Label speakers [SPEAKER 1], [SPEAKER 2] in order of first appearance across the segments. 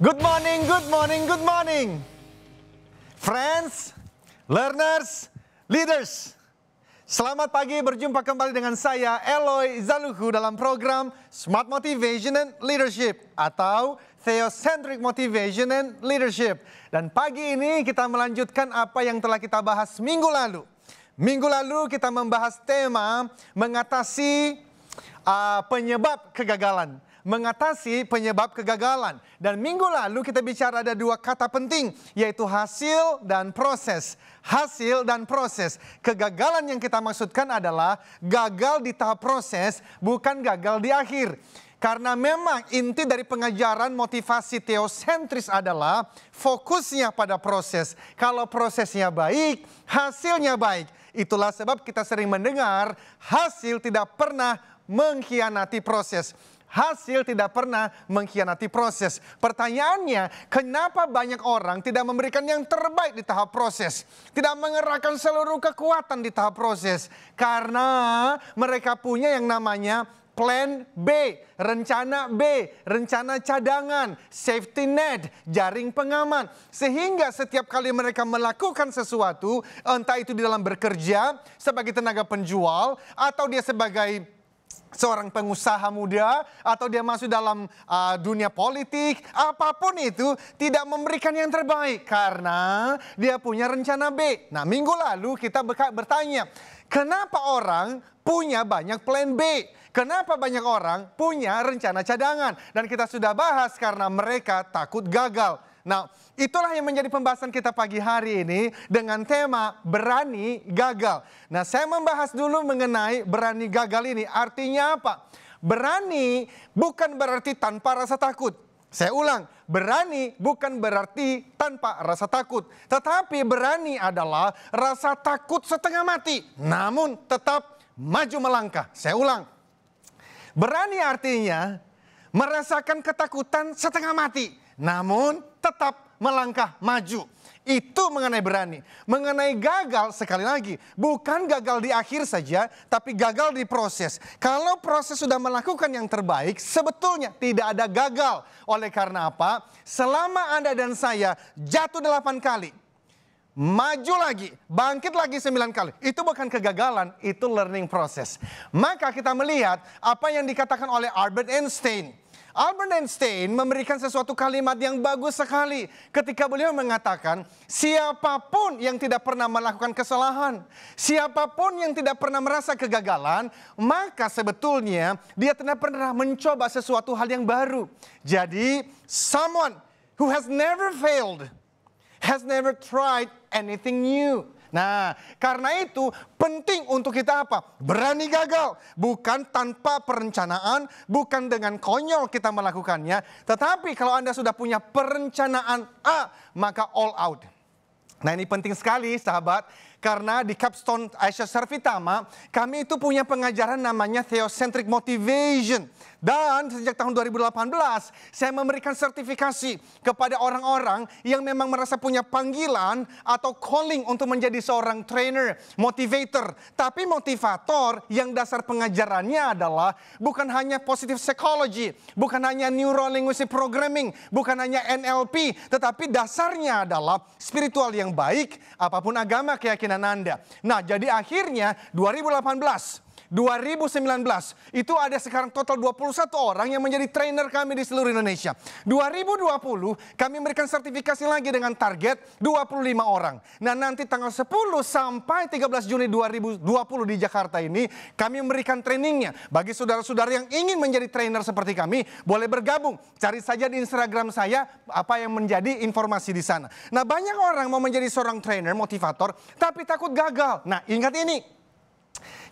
[SPEAKER 1] Good morning, good morning, good morning. Friends, learners, leaders. Selamat pagi, berjumpa kembali dengan saya Eloy Zaluhu dalam program Smart Motivation and Leadership atau Theocentric Motivation and Leadership. Dan pagi ini kita melanjutkan apa yang telah kita bahas minggu lalu. Minggu lalu kita membahas tema mengatasi uh, penyebab kegagalan mengatasi penyebab kegagalan. Dan minggu lalu kita bicara ada dua kata penting yaitu hasil dan proses. Hasil dan proses. Kegagalan yang kita maksudkan adalah gagal di tahap proses bukan gagal di akhir. Karena memang inti dari pengajaran motivasi teosentris adalah fokusnya pada proses. Kalau prosesnya baik, hasilnya baik. Itulah sebab kita sering mendengar hasil tidak pernah mengkhianati proses hasil tidak pernah mengkhianati proses. Pertanyaannya, kenapa banyak orang tidak memberikan yang terbaik di tahap proses? Tidak mengerahkan seluruh kekuatan di tahap proses. Karena mereka punya yang namanya plan B, rencana B, rencana cadangan, safety net, jaring pengaman. Sehingga setiap kali mereka melakukan sesuatu, entah itu di dalam bekerja sebagai tenaga penjual atau dia sebagai seorang pengusaha muda atau dia masuk dalam uh, dunia politik, apapun itu tidak memberikan yang terbaik karena dia punya rencana B. Nah, minggu lalu kita bertanya, kenapa orang punya banyak plan B? Kenapa banyak orang punya rencana cadangan? Dan kita sudah bahas karena mereka takut gagal. Nah, itulah yang menjadi pembahasan kita pagi hari ini dengan tema berani gagal. Nah, saya membahas dulu mengenai berani gagal ini. Artinya apa? Berani bukan berarti tanpa rasa takut. Saya ulang, berani bukan berarti tanpa rasa takut, tetapi berani adalah rasa takut setengah mati, namun tetap maju melangkah. Saya ulang, berani artinya merasakan ketakutan setengah mati, namun tetap melangkah maju. Itu mengenai berani. Mengenai gagal, sekali lagi, bukan gagal di akhir saja, tapi gagal di proses. Kalau proses sudah melakukan yang terbaik, sebetulnya tidak ada gagal. Oleh karena apa? Selama Anda dan saya jatuh delapan kali, maju lagi, bangkit lagi sembilan kali. Itu bukan kegagalan, itu learning process. Maka kita melihat apa yang dikatakan oleh Albert Einstein Albert Einstein memberikan sesuatu kalimat yang bagus sekali ketika beliau mengatakan, siapapun yang tidak pernah melakukan kesalahan, siapapun yang tidak pernah merasa kegagalan, maka sebetulnya dia tidak pernah mencoba sesuatu hal yang baru. Jadi, someone who has never failed, has never tried anything new Nah, karena itu penting untuk kita apa? Berani gagal, bukan tanpa perencanaan, bukan dengan konyol kita melakukannya, tetapi kalau Anda sudah punya perencanaan A, maka all out. Nah, ini penting sekali, sahabat karena di capstone Asia Servitama kami itu punya pengajaran namanya theocentric motivation. Dan sejak tahun 2018 saya memberikan sertifikasi kepada orang-orang yang memang merasa punya panggilan atau calling untuk menjadi seorang trainer, motivator. Tapi motivator yang dasar pengajarannya adalah bukan hanya positive psychology, bukan hanya neuro linguistic programming, bukan hanya NLP, tetapi dasarnya adalah spiritual yang baik apapun agama keyakinan Anda. Nah, jadi akhirnya 2018 2019 itu ada sekarang total 21 orang yang menjadi trainer kami di seluruh Indonesia. 2020 kami memberikan sertifikasi lagi dengan target 25 orang. Nah nanti tanggal 10 sampai 13 Juni 2020 di Jakarta ini kami memberikan trainingnya. Bagi saudara-saudara yang ingin menjadi trainer seperti kami boleh bergabung. Cari saja di Instagram saya apa yang menjadi informasi di sana. Nah banyak orang mau menjadi seorang trainer, motivator tapi takut gagal. Nah ingat ini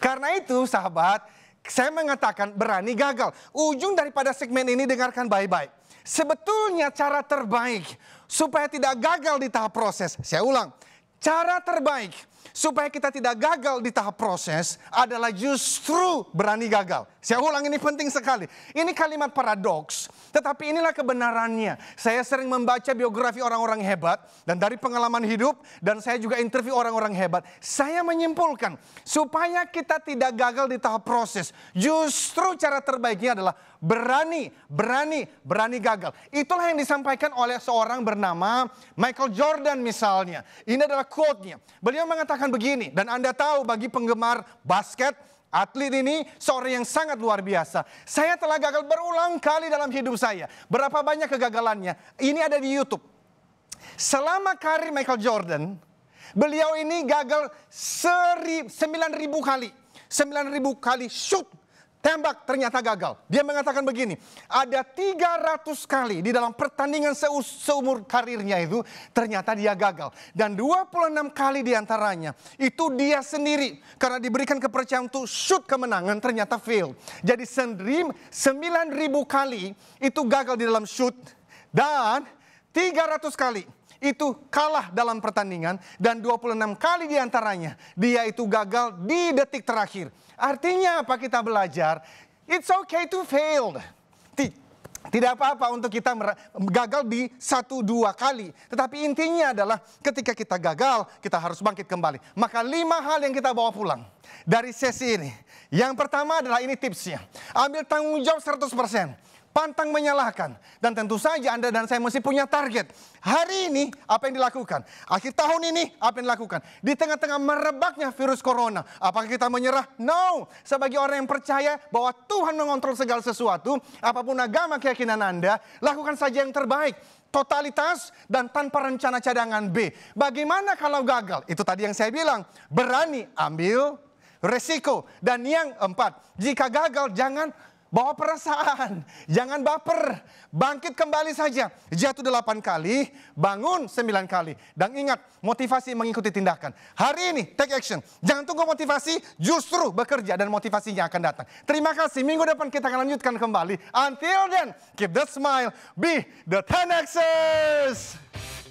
[SPEAKER 1] karena itu sahabat, saya mengatakan berani gagal. Ujung daripada segmen ini dengarkan baik-baik. Sebetulnya cara terbaik supaya tidak gagal di tahap proses. Saya ulang, cara terbaik supaya kita tidak gagal di tahap proses adalah justru berani gagal. Saya ulang ini penting sekali. Ini kalimat paradoks, tetapi inilah kebenarannya. Saya sering membaca biografi orang-orang hebat dan dari pengalaman hidup dan saya juga interview orang-orang hebat. Saya menyimpulkan supaya kita tidak gagal di tahap proses, justru cara terbaiknya adalah berani, berani, berani gagal. Itulah yang disampaikan oleh seorang bernama Michael Jordan misalnya. Ini adalah quote-nya. Beliau mengatakan mengatakan begini, dan Anda tahu bagi penggemar basket, atlet ini seorang yang sangat luar biasa. Saya telah gagal berulang kali dalam hidup saya. Berapa banyak kegagalannya? Ini ada di YouTube. Selama karir Michael Jordan, beliau ini gagal 9.000 kali. 9.000 kali shoot tembak ternyata gagal. Dia mengatakan begini, ada 300 kali di dalam pertandingan seumur karirnya itu ternyata dia gagal. Dan 26 kali diantaranya itu dia sendiri karena diberikan kepercayaan untuk shoot kemenangan ternyata fail. Jadi sendiri 9000 kali itu gagal di dalam shoot dan 300 kali itu kalah dalam pertandingan dan 26 kali diantaranya dia itu gagal di detik terakhir. Artinya apa kita belajar? It's okay to fail. Tidak apa-apa untuk kita gagal di satu dua kali. Tetapi intinya adalah ketika kita gagal, kita harus bangkit kembali. Maka lima hal yang kita bawa pulang dari sesi ini. Yang pertama adalah ini tipsnya. Ambil tanggung jawab 100% pantang menyalahkan. Dan tentu saja Anda dan saya mesti punya target. Hari ini apa yang dilakukan? Akhir tahun ini apa yang dilakukan? Di tengah-tengah merebaknya virus corona, apakah kita menyerah? No. Sebagai orang yang percaya bahwa Tuhan mengontrol segala sesuatu, apapun agama keyakinan Anda, lakukan saja yang terbaik totalitas dan tanpa rencana cadangan B. Bagaimana kalau gagal? Itu tadi yang saya bilang, berani ambil resiko. Dan yang empat, jika gagal jangan Bawa perasaan, jangan baper. Bangkit kembali saja. Jatuh delapan kali, bangun sembilan kali. Dan ingat, motivasi mengikuti tindakan. Hari ini, take action. Jangan tunggu motivasi, justru bekerja dan motivasinya akan datang. Terima kasih, minggu depan kita akan lanjutkan kembali. Until then, keep the smile, be the 10 Xers.